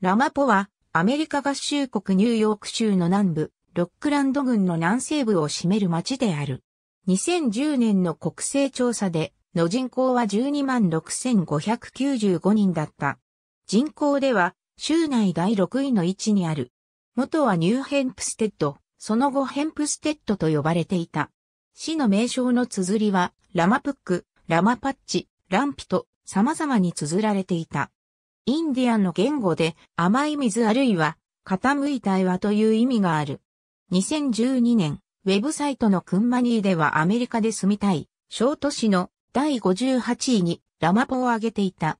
ラマポは、アメリカ合衆国ニューヨーク州の南部、ロックランド郡の南西部を占める町である。2010年の国勢調査で、の人口は12万6595人だった。人口では、州内第6位の位置にある。元はニューヘンプステッド、その後ヘンプステッドと呼ばれていた。市の名称の綴りは、ラマプック、ラマパッチ、ランピと様々に綴られていた。インディアンの言語で甘い水あるいは傾いた岩という意味がある。2012年、ウェブサイトのクンマニーではアメリカで住みたい、小都市の第58位にラマポを挙げていた。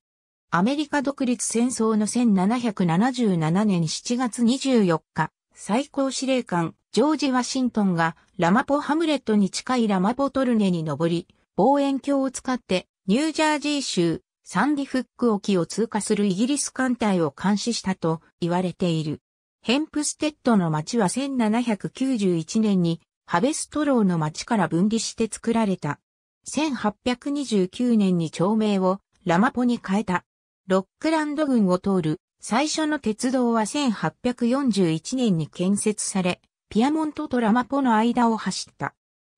アメリカ独立戦争の1777年7月24日、最高司令官、ジョージ・ワシントンがラマポ・ハムレットに近いラマポトルネに登り、望遠鏡を使ってニュージャージー州サンディフック沖を通過するイギリス艦隊を監視したと言われている。ヘンプステッドの町は1791年にハベストローの町から分離して作られた。1829年に町名をラマポに変えた。ロックランド郡を通る最初の鉄道は1841年に建設され、ピアモントとラマポの間を走った。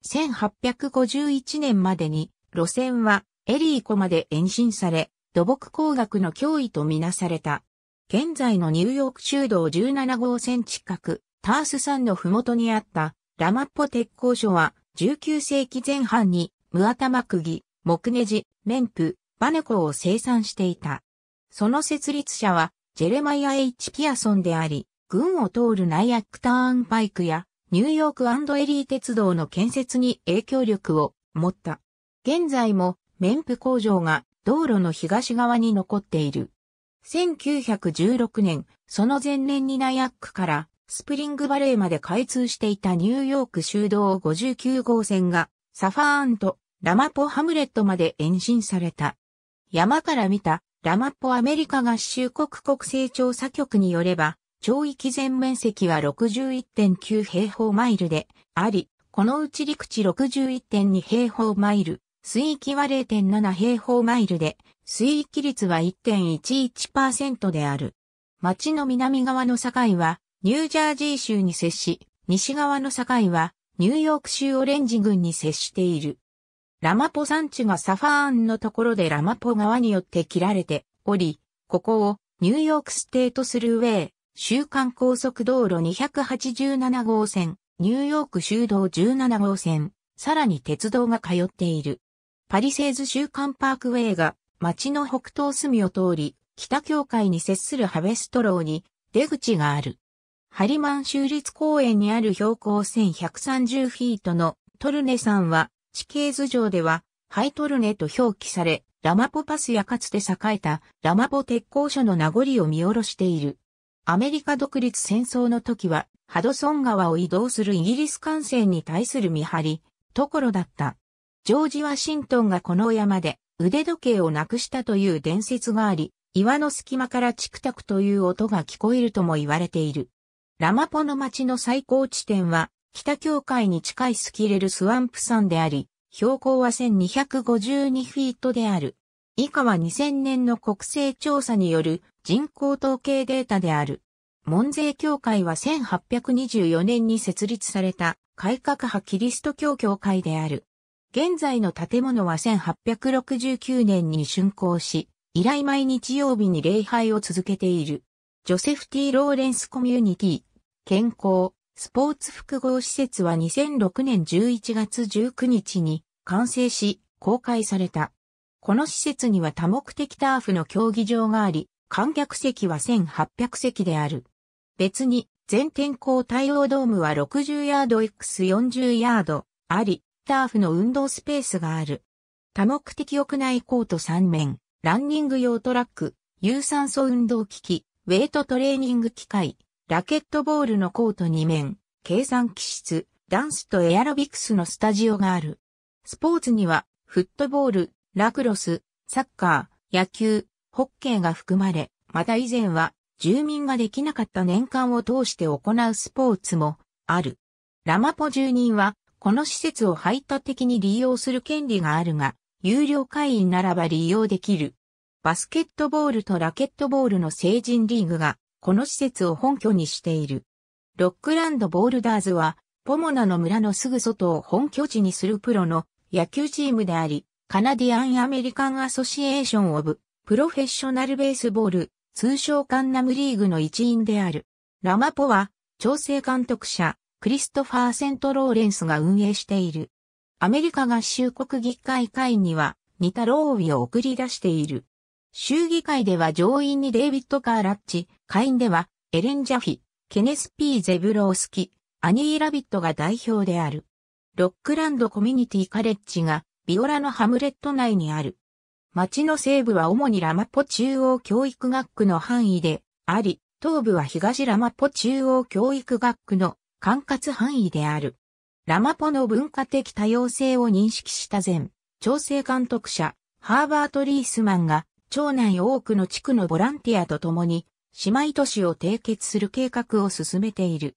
1851年までに路線はエリー湖まで延伸され、土木工学の脅威とみなされた。現在のニューヨーク州道17号線近く、タース山の麓にあったラマッポ鉄工所は19世紀前半にムアタマクギ、木ネジ、メンプ、バネコを生産していた。その設立者はジェレマイア・ H・ ピアソンであり、軍を通るナイアックターンパイクやニューヨークエリー鉄道の建設に影響力を持った。現在も綿布工場が道路の東側に残っている。1916年、その前年にナヤックからスプリングバレーまで開通していたニューヨーク修道59号線がサファーンとラマポハムレットまで延伸された。山から見たラマポアメリカ合衆国国勢調査局によれば、町域全面積は61.9平方マイルであり、このうち陸地61.2平方マイル、水域は0.7平方マイルで、水域率は1.11%である。町の南側の境は、ニュージャージー州に接し、西側の境は、ニューヨーク州オレンジ郡に接している。ラマポ山地がサファーンのところでラマポ川によって切られており、ここをニューヨークステートスルーウェイ、週間高速道路287号線、ニューヨーク州道17号線、さらに鉄道が通っている。パリセーズ週刊パークウェイが街の北東隅を通り、北境界に接するハベストローに出口がある。ハリマン州立公園にある標高1130フィートのトルネ山は地形図上ではハイトルネと表記され、ラマポパスやかつて栄えたラマポ鉄工所の名残を見下ろしている。アメリカ独立戦争の時はハドソン川を移動するイギリス艦船に対する見張り、ところだった。ジョージ・ワシントンがこの山で腕時計をなくしたという伝説があり、岩の隙間からチクタクという音が聞こえるとも言われている。ラマポの町の最高地点は、北境界に近いスキレルスワンプ山であり、標高は1252フィートである。以下は2000年の国勢調査による人口統計データである。門税協会は1824年に設立された改革派キリスト教協会である。現在の建物は1869年に竣工し、以来毎日曜日に礼拝を続けている。ジョセフ・ティ・ローレンス・コミュニティ、健康、スポーツ複合施設は2006年11月19日に完成し、公開された。この施設には多目的ターフの競技場があり、観客席は1800席である。別に、全天候対応ドームは60ヤード X40 ヤードあり、ターフの運動スペースがある。多目的屋内コート3面、ランニング用トラック、有酸素運動機器、ウェイトトレーニング機械、ラケットボールのコート2面、計算機室、ダンスとエアロビクスのスタジオがある。スポーツには、フットボール、ラクロス、サッカー、野球、ホッケーが含まれ、また以前は、住民ができなかった年間を通して行うスポーツも、ある。ラマポ住人は、この施設を排他的に利用する権利があるが、有料会員ならば利用できる。バスケットボールとラケットボールの成人リーグが、この施設を本拠にしている。ロックランドボールダーズは、ポモナの村のすぐ外を本拠地にするプロの野球チームであり、カナディアン・アメリカン・アソシエーション・オブ・プロフェッショナル・ベースボール、通称カンナムリーグの一員である。ラマポは、調整監督者、クリストファー・セント・ローレンスが運営している。アメリカ合衆国議会会には、似たローウィを送り出している。州議会では上院にデイビッド・カーラッチ、下院ではエレン・ジャフィ、ケネス・ピー・ゼブロースキ、アニー・ラビットが代表である。ロックランドコミュニティカレッジがビオラのハムレット内にある。町の西部は主にラマポ中央教育学区の範囲であり、東部は東ラマポ中央教育学区の管轄範囲である。ラマポの文化的多様性を認識した前、調整監督者、ハーバート・リースマンが、町内多くの地区のボランティアと共に、姉妹都市を締結する計画を進めている。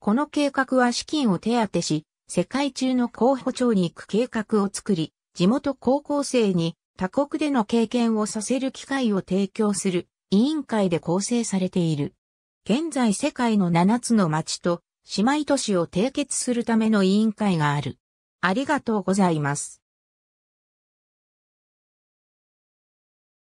この計画は資金を手当てし、世界中の候補町に行く計画を作り、地元高校生に他国での経験をさせる機会を提供する委員会で構成されている。現在世界の7つの町と姉妹都市を締結するための委員会がある。ありがとうございます。